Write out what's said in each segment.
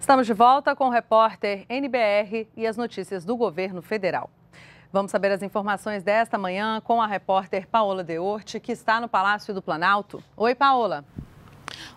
Estamos de volta com o repórter NBR e as notícias do governo federal. Vamos saber as informações desta manhã com a repórter Paola Deorte, que está no Palácio do Planalto. Oi, Paola.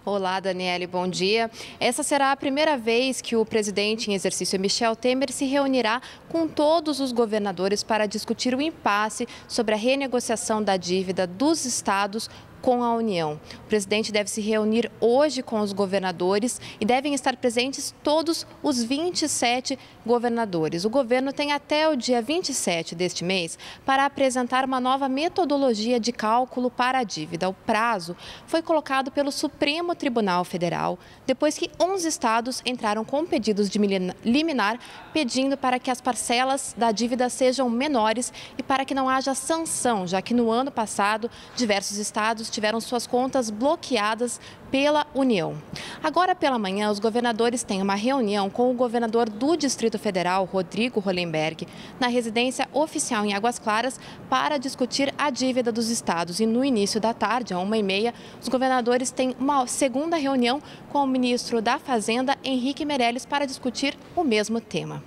Olá, Daniele, bom dia. Essa será a primeira vez que o presidente em exercício Michel Temer se reunirá com todos os governadores para discutir o impasse sobre a renegociação da dívida dos estados com a União. O presidente deve se reunir hoje com os governadores e devem estar presentes todos os 27 governadores. O governo tem até o dia 27 deste mês para apresentar uma nova metodologia de cálculo para a dívida. O prazo foi colocado pelo Supremo Tribunal Federal depois que 11 estados entraram com pedidos de liminar pedindo para que as parcelas da dívida sejam menores e para que não haja sanção, já que no ano passado diversos estados tiveram suas contas bloqueadas pela União. Agora pela manhã, os governadores têm uma reunião com o governador do Distrito Federal, Rodrigo Hollenberg, na residência oficial em Águas Claras, para discutir a dívida dos estados. E no início da tarde, a uma e meia, os governadores têm uma segunda reunião com o ministro da Fazenda, Henrique Meirelles, para discutir o mesmo tema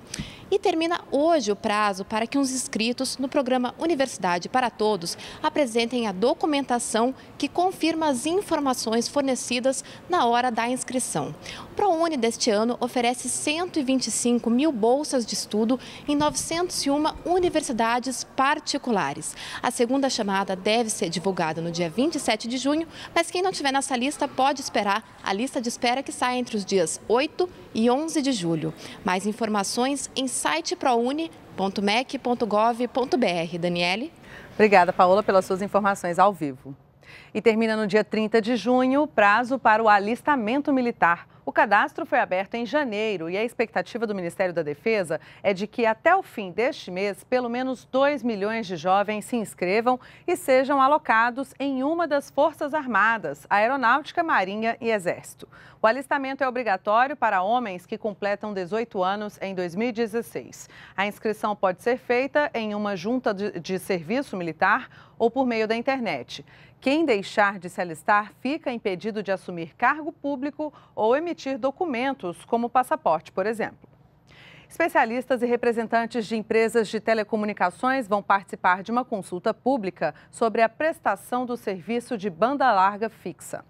e termina hoje o prazo para que os inscritos no programa Universidade para Todos apresentem a documentação que confirma as informações fornecidas na hora da inscrição. O ProUni deste ano oferece 125 mil bolsas de estudo em 901 universidades particulares. A segunda chamada deve ser divulgada no dia 27 de junho, mas quem não tiver nessa lista pode esperar a lista de espera que sai entre os dias 8 e e 11 de julho. Mais informações em site prouni.mec.gov.br. Daniele? Obrigada, Paola, pelas suas informações ao vivo. E termina no dia 30 de junho o prazo para o alistamento militar. O cadastro foi aberto em janeiro e a expectativa do Ministério da Defesa é de que até o fim deste mês, pelo menos 2 milhões de jovens se inscrevam e sejam alocados em uma das Forças Armadas, Aeronáutica, Marinha e Exército. O alistamento é obrigatório para homens que completam 18 anos em 2016. A inscrição pode ser feita em uma junta de, de serviço militar ou por meio da internet. Quem deixar de se alistar fica impedido de assumir cargo público ou emitir documentos, como passaporte, por exemplo. Especialistas e representantes de empresas de telecomunicações vão participar de uma consulta pública sobre a prestação do serviço de banda larga fixa.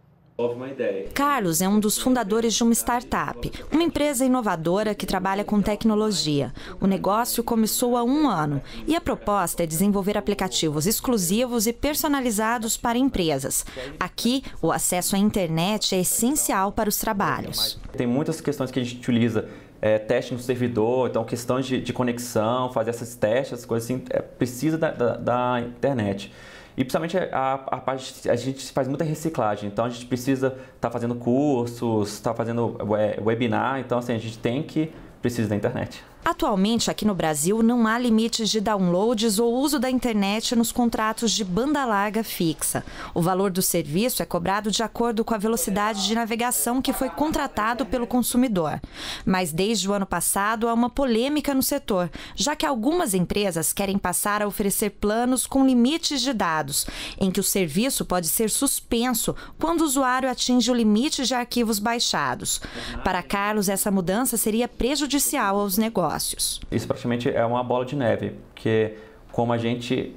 Carlos é um dos fundadores de uma startup, uma empresa inovadora que trabalha com tecnologia. O negócio começou há um ano e a proposta é desenvolver aplicativos exclusivos e personalizados para empresas. Aqui, o acesso à internet é essencial para os trabalhos. Tem muitas questões que a gente utiliza é, teste no servidor, então questões de, de, conexão, fazer esses testes, essas coisas assim, é, precisa da, da, da internet. E principalmente a, a, a gente faz muita reciclagem, então a gente precisa estar tá fazendo cursos, estar tá fazendo webinar, então assim, a gente tem que precisa da internet. Atualmente, aqui no Brasil, não há limites de downloads ou uso da internet nos contratos de banda larga fixa. O valor do serviço é cobrado de acordo com a velocidade de navegação que foi contratado pelo consumidor. Mas desde o ano passado há uma polêmica no setor, já que algumas empresas querem passar a oferecer planos com limites de dados, em que o serviço pode ser suspenso quando o usuário atinge o limite de arquivos baixados. Para Carlos, essa mudança seria prejudicial aos negócios. Isso praticamente é uma bola de neve, porque como a gente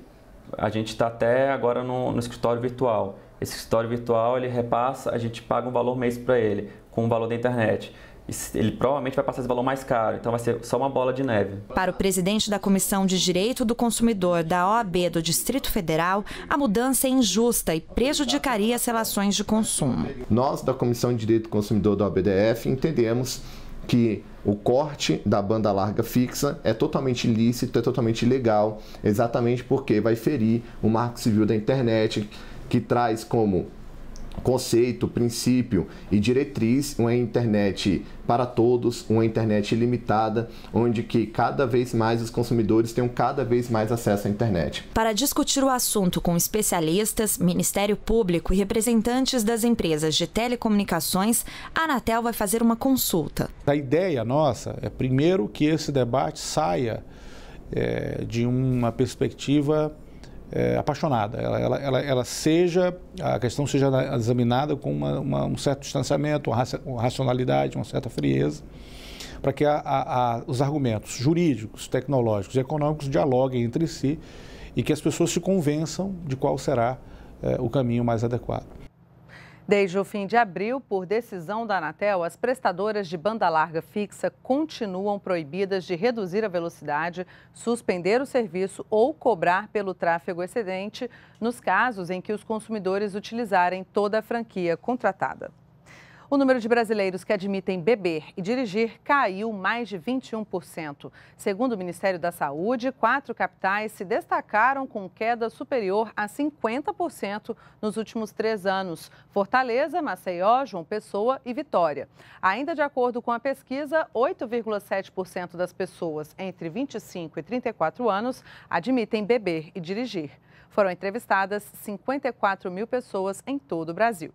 a gente está até agora no, no escritório virtual. Esse escritório virtual ele repassa, a gente paga um valor mês para ele, com o valor da internet ele provavelmente vai passar esse valor mais caro, então vai ser só uma bola de neve. Para o presidente da Comissão de Direito do Consumidor da OAB do Distrito Federal, a mudança é injusta e prejudicaria as relações de consumo. Nós, da Comissão de Direito do Consumidor da OABDF, entendemos que o corte da banda larga fixa é totalmente ilícito, é totalmente ilegal, exatamente porque vai ferir o marco civil da internet, que traz como conceito, princípio e diretriz, uma internet para todos, uma internet limitada, onde que cada vez mais os consumidores tenham cada vez mais acesso à internet. Para discutir o assunto com especialistas, Ministério Público e representantes das empresas de telecomunicações, a Anatel vai fazer uma consulta. A ideia nossa é primeiro que esse debate saia é, de uma perspectiva é, apaixonada, ela, ela, ela, ela, seja, a questão seja examinada com uma, uma, um certo distanciamento, uma, racionalidade, uma certa frieza, para que a, a, a, os argumentos jurídicos, tecnológicos e econômicos dialoguem entre si e que as pessoas se convençam de qual será é, o caminho mais adequado. Desde o fim de abril, por decisão da Anatel, as prestadoras de banda larga fixa continuam proibidas de reduzir a velocidade, suspender o serviço ou cobrar pelo tráfego excedente nos casos em que os consumidores utilizarem toda a franquia contratada. O número de brasileiros que admitem beber e dirigir caiu mais de 21%. Segundo o Ministério da Saúde, quatro capitais se destacaram com queda superior a 50% nos últimos três anos: Fortaleza, Maceió, João Pessoa e Vitória. Ainda de acordo com a pesquisa, 8,7% das pessoas entre 25 e 34 anos admitem beber e dirigir. Foram entrevistadas 54 mil pessoas em todo o Brasil.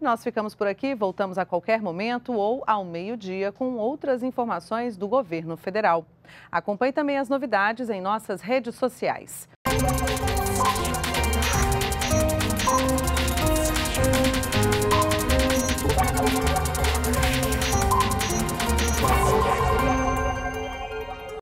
Nós ficamos por aqui, voltamos a qualquer momento ou ao meio-dia com outras informações do governo federal. Acompanhe também as novidades em nossas redes sociais.